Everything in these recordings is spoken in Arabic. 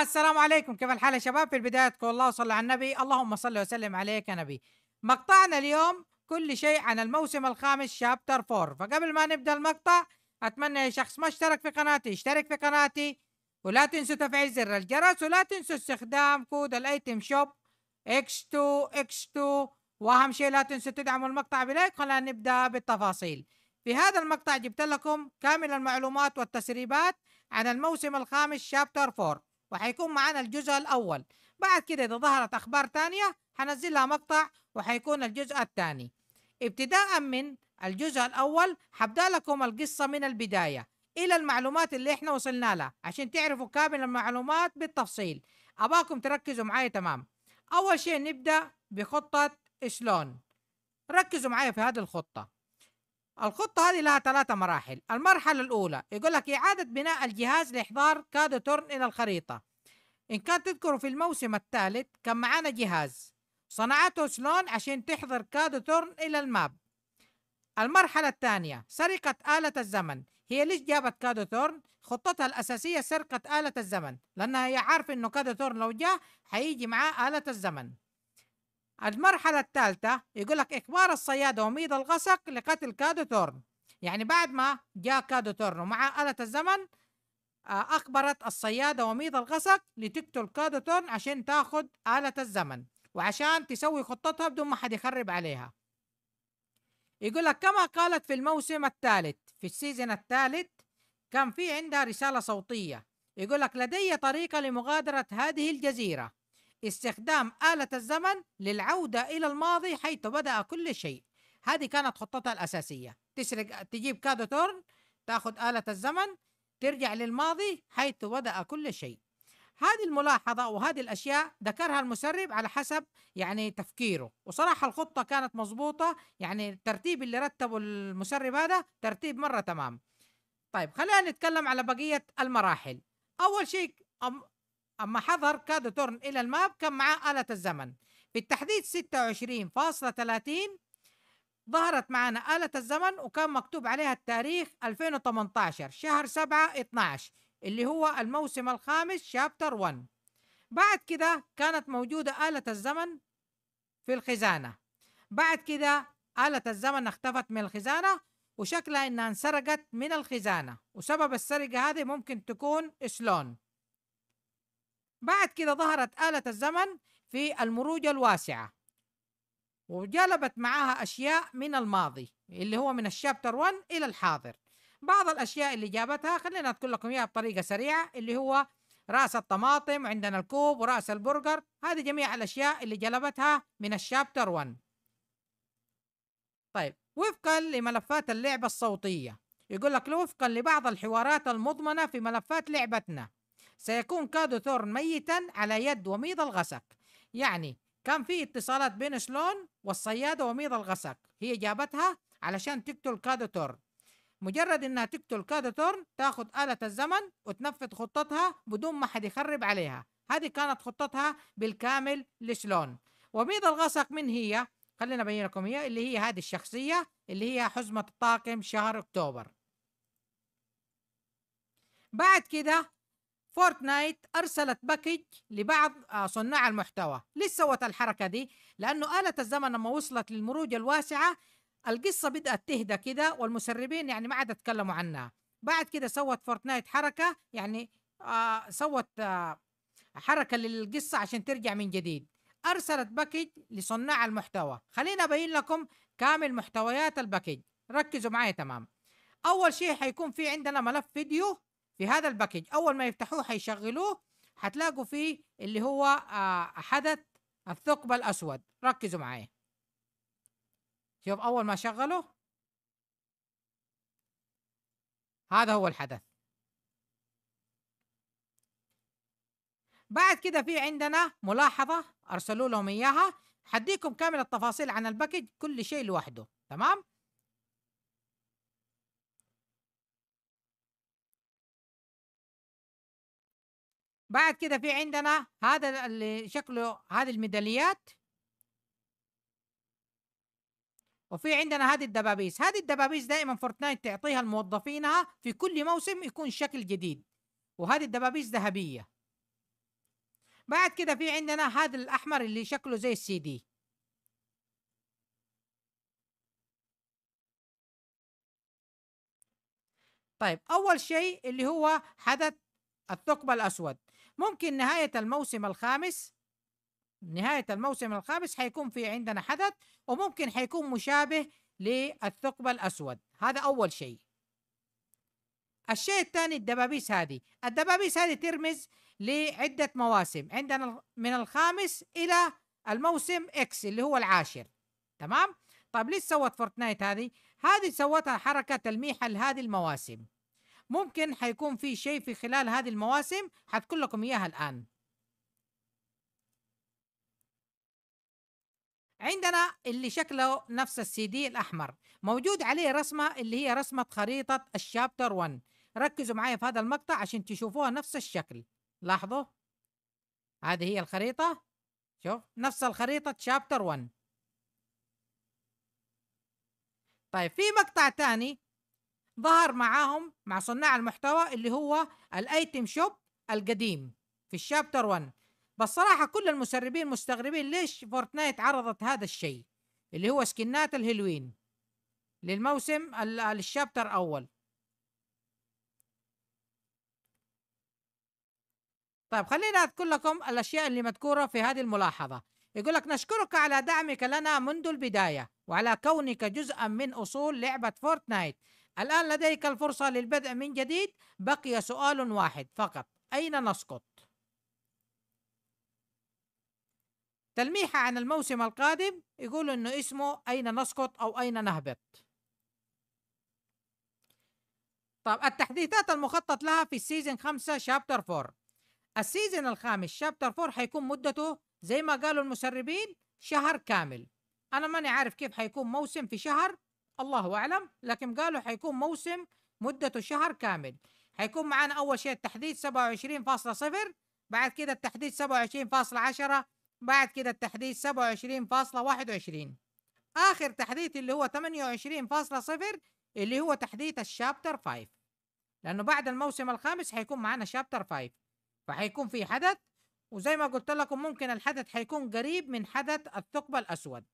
السلام عليكم كيف الحال يا شباب في البداية الله وصلى على النبي اللهم صل وسلم عليك يا نبي مقطعنا اليوم كل شيء عن الموسم الخامس شابتر 4 فقبل ما نبدأ المقطع أتمنى يا شخص ما اشترك في قناتي اشترك في قناتي ولا تنسوا تفعيل زر الجرس ولا تنسوا استخدام كود الايتم شوب اكس 2 اكس 2 واهم شيء لا تنسوا تدعموا المقطع بلايك خلينا نبدا بالتفاصيل في هذا المقطع جبت لكم كامل المعلومات والتسريبات عن الموسم الخامس شابتر 4 وحيكون معنا الجزء الاول بعد كده اذا ظهرت اخبار تانية حنزلها مقطع وحيكون الجزء الثاني ابتداء من الجزء الاول حبدا لكم القصه من البدايه الى المعلومات اللي احنا وصلنا لها عشان تعرفوا كامل المعلومات بالتفصيل اباكم تركزوا معي تمام أول شيء نبدأ بخطة إشلون ركزوا معايا في هذه الخطة الخطة هذه لها ثلاثة مراحل المرحلة الأولى يقول لك إعادة بناء الجهاز لإحضار كادو تورن إلى الخريطة إن كان تذكروا في الموسم الثالث كان معانا جهاز صنعته شلون عشان تحضر كادو تورن إلى الماب المرحلة الثانية سرقة آلة الزمن هي ليش جابت كادو ثورن خطتها الأساسية سرقة آلة الزمن لأنها هي عارفة إنه كادو ثورن لو جاء حيجي معاه آلة الزمن المرحلة الثالثة يقول لك إكبار الصيادة وميض الغسق لقتل كادو ثورن يعني بعد ما جاء كادو ثورن ومعاه آلة الزمن آه، أخبرت الصيادة وميض الغسق لتقتل كادو ثورن عشان تاخذ آلة الزمن وعشان تسوي خطتها بدون ما حد يخرب عليها يقول لك كما قالت في الموسم الثالث في السيزون الثالث كان في عندها رسالة صوتية يقول لك لدي طريقة لمغادرة هذه الجزيرة استخدام آلة الزمن للعودة إلى الماضي حيث بدأ كل شيء هذه كانت خطتها الأساسية تسرق تجيب كادو تورن تاخذ آلة الزمن ترجع للماضي حيث بدأ كل شيء هذه الملاحظة وهذه الأشياء ذكرها المسرب على حسب يعني تفكيره وصراحة الخطة كانت مظبوطة يعني الترتيب اللي رتبه المسرب هذا ترتيب مرة تمام طيب خلينا نتكلم على بقية المراحل أول شيء أم أما حضر كادو تورن إلى الماب كان معاه آلة الزمن في التحديث 26.30 ظهرت معنا آلة الزمن وكان مكتوب عليها التاريخ 2018 شهر 7 12 اللي هو الموسم الخامس شابتر 1 بعد كده كانت موجودة آلة الزمن في الخزانة بعد كده آلة الزمن اختفت من الخزانة وشكلها إنها انسرقت من الخزانة وسبب السرقة هذه ممكن تكون سلون بعد كده ظهرت آلة الزمن في المروج الواسعة وجلبت معها أشياء من الماضي اللي هو من الشابتر 1 إلى الحاضر بعض الأشياء اللي جابتها خلينا أذكر لكم إياها بطريقة سريعة اللي هو رأس الطماطم وعندنا الكوب ورأس البرجر هذه جميع الأشياء اللي جلبتها من الشابتر 1 طيب وفقا لملفات اللعبة الصوتية يقول لك وفقا لبعض الحوارات المضمنة في ملفات لعبتنا سيكون كادو ثورن ميتا على يد وميض الغسق يعني كان في اتصالات بين سلون والصيادة وميض الغسق هي جابتها علشان تقتل كادو ثورن مجرد انها تقتل كادا تورن تاخد آلة الزمن وتنفذ خطتها بدون ما حد يخرب عليها هذه كانت خطتها بالكامل لشلون وبيض الغسق من هي خلينا ابين لكم هي اللي هي هذه الشخصية اللي هي حزمة الطاقم شهر اكتوبر بعد كده فورتنايت أرسلت باكج لبعض آه، صناع المحتوى ليش سوت الحركة دي؟ لأنه آلة الزمن لما وصلت للمروج الواسعة القصه بدات تهدى كده والمسربين يعني ما عاد اتكلموا عنها بعد كده سوت فورتنايت حركه يعني آه سوت آه حركه للقصه عشان ترجع من جديد ارسلت باكج لصناع المحتوى خلينا ابين لكم كامل محتويات الباكج ركزوا معايا تمام اول شيء حيكون في عندنا ملف فيديو في هذا الباكج اول ما يفتحوه حيشغلوه حتلاقوا فيه اللي هو آه حدث الثقب الاسود ركزوا معايا شوف أول ما شغله هذا هو الحدث بعد كده في عندنا ملاحظة أرسلوا لهم إياها حديكم كامل التفاصيل عن الباكج كل شيء لوحده تمام بعد كده في عندنا هذا اللي شكله هذه الميداليات وفي عندنا هذه الدبابيس هذه الدبابيس دائما فورتنايت تعطيها لموظفينها في كل موسم يكون شكل جديد وهذه الدبابيس ذهبيه بعد كده في عندنا هذا الاحمر اللي شكله زي السي دي طيب اول شيء اللي هو حدث الثقب الاسود ممكن نهايه الموسم الخامس نهاية الموسم الخامس حيكون في عندنا حدث وممكن حيكون مشابه للثقب الأسود هذا أول شيء الشيء الثاني الدبابيس هذه الدبابيس هذه ترمز لعدة مواسم عندنا من الخامس إلى الموسم إكس اللي هو العاشر تمام طيب ليش سوت فورتنايت هذه هذه سوتها حركة تلميح لهذه المواسم ممكن حيكون في شيء في خلال هذه المواسم حتكون لكم إياها الآن عندنا اللي شكله نفس السي دي الاحمر موجود عليه رسمه اللي هي رسمه خريطه الشابتر 1 ركزوا معايا في هذا المقطع عشان تشوفوها نفس الشكل لاحظوا هذه هي الخريطه شوف نفس الخريطه شابتر 1 طيب في مقطع تاني ظهر معاهم مع صناع المحتوى اللي هو الايتم شوب القديم في الشابتر 1 بس صراحة كل المسربين مستغربين ليش فورتنايت عرضت هذا الشيء اللي هو سكنات الهيلوين للموسم الشابتر أول طيب خلينا أذكر لكم الأشياء اللي مذكورة في هذه الملاحظة يقول لك نشكرك على دعمك لنا منذ البداية وعلى كونك جزءا من أصول لعبة فورتنايت الآن لديك الفرصة للبدء من جديد بقي سؤال واحد فقط أين نسقط تلميحة عن الموسم القادم يقول إنه اسمه أين نسقط أو أين نهبط طب التحديثات المخطط لها في السيزون خمسة شابتر 4 السيزون الخامس شابتر 4 حيكون مدته زي ما قالوا المسربين شهر كامل أنا ماني عارف كيف حيكون موسم في شهر الله أعلم لكن قالوا حيكون موسم مدته شهر كامل حيكون معانا أول شيء التحديث 27.0 بعد كده التحديث 27.10 بعد كده التحديث سبعة وعشرين فاصلة واحد وعشرين آخر تحديث اللي هو وعشرين فاصلة صفر اللي هو تحديث الشابتر فايف لأنه بعد الموسم الخامس حيكون معانا شابتر فايف فحيكون في حدث وزي ما قلت لكم ممكن الحدث حيكون قريب من حدث الثقب الأسود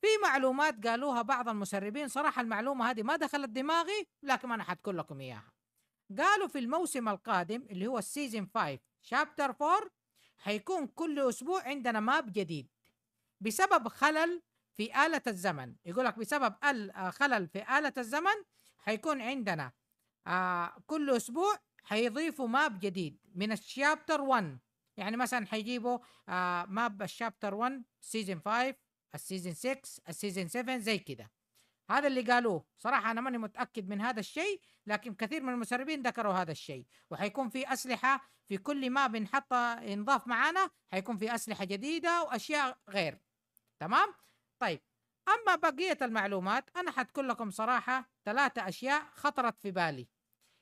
في معلومات قالوها بعض المسربين صراحة المعلومة هذه ما دخلت دماغي لكن أنا حتقول لكم إياها قالوا في الموسم القادم اللي هو السيزن 5 شابتر فور هيكون كل أسبوع عندنا ماب جديد بسبب خلل في آلة الزمن يقول لك بسبب آه، خلل في آلة الزمن هيكون عندنا آه كل أسبوع هيضيفوا ماب جديد من الشابتر 1 يعني مثلا هيجيبوا آه ماب الشابتر 1 سيزون 5 السيزن 6 السيزن 7 زي كده هذا اللي قالوه صراحة أنا ماني متأكد من هذا الشيء لكن كثير من المسربين ذكروا هذا الشيء وحيكون في أسلحة في كل ما بنحط ينضاف معانا حيكون في أسلحة جديدة وأشياء غير تمام طيب أما بقية المعلومات أنا حتقول لكم صراحة ثلاثة أشياء خطرت في بالي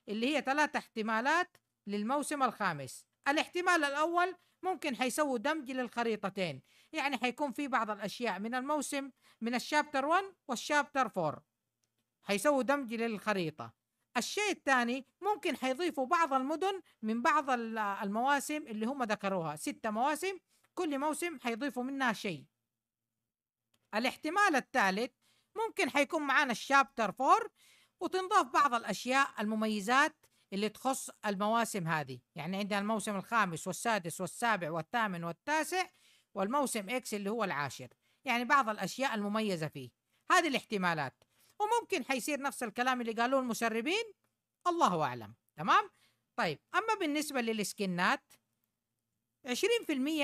اللي هي ثلاثة احتمالات للموسم الخامس الاحتمال الأول ممكن حيسووا دمج للخريطتين يعني حيكون في بعض الأشياء من الموسم من الشابتر 1 والشابتر 4 حيسووا دمج للخريطة الشيء الثاني ممكن حيضيفوا بعض المدن من بعض المواسم اللي هم ذكروها ستة مواسم كل موسم حيضيفوا منها شيء الاحتمال الثالث ممكن حيكون معانا الشابتر 4 وتنضاف بعض الأشياء المميزات اللي تخص المواسم هذه يعني عندنا الموسم الخامس والسادس والسابع والثامن والتاسع والموسم اكس اللي هو العاشر يعني بعض الاشياء المميزه فيه هذه الاحتمالات وممكن حيصير نفس الكلام اللي قالوه المسربين الله اعلم تمام طيب اما بالنسبه للسكنات 20%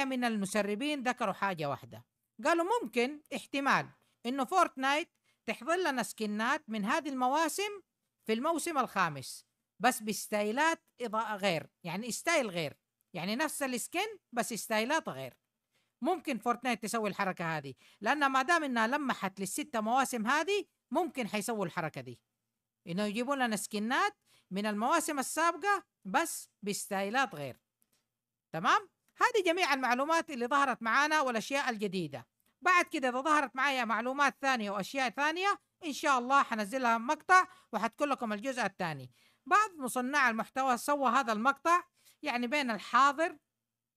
من المسربين ذكروا حاجه واحده قالوا ممكن احتمال انه فورتنايت تحضر لنا سكنات من هذه المواسم في الموسم الخامس بس بستايلات اضاءه غير يعني ستايل غير يعني نفس السكن بس ستايلات غير ممكن فورتنايت تسوي الحركه هذه لان ما دام انها لمحت للستة مواسم هذه ممكن حيسووا الحركه دي انه يجيبوا لنا سكنات من المواسم السابقه بس بستايلات غير تمام هذه جميع المعلومات اللي ظهرت معانا والاشياء الجديده بعد كده اذا ظهرت معايا معلومات ثانيه واشياء ثانيه ان شاء الله حنزلها مقطع وحتكون لكم الجزء الثاني بعض مصنع المحتوى سوى هذا المقطع يعني بين الحاضر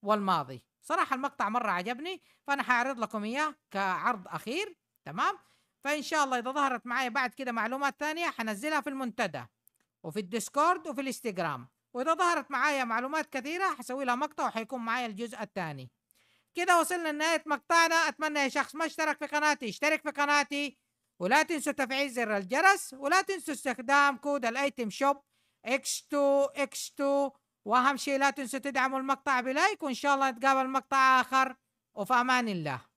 والماضي صراحة المقطع مرة عجبني فأنا حأعرض لكم إياه كعرض أخير تمام فإن شاء الله إذا ظهرت معي بعد كده معلومات ثانية حنزلها في المنتدى وفي الديسكورد وفي الانستجرام وإذا ظهرت معايا معلومات كثيرة حسوي لها مقطع وحيكون معايا الجزء الثاني كده وصلنا لنهاية مقطعنا أتمنى يا شخص ما اشترك في قناتي اشترك في قناتي ولا تنسوا تفعيل زر الجرس ولا تنسوا استخدام كود الايتم شوب X2 X2 واهم شيء لا تنسوا تدعموا المقطع بلايك وان شاء الله نتقابل مقطع اخر وفي امان الله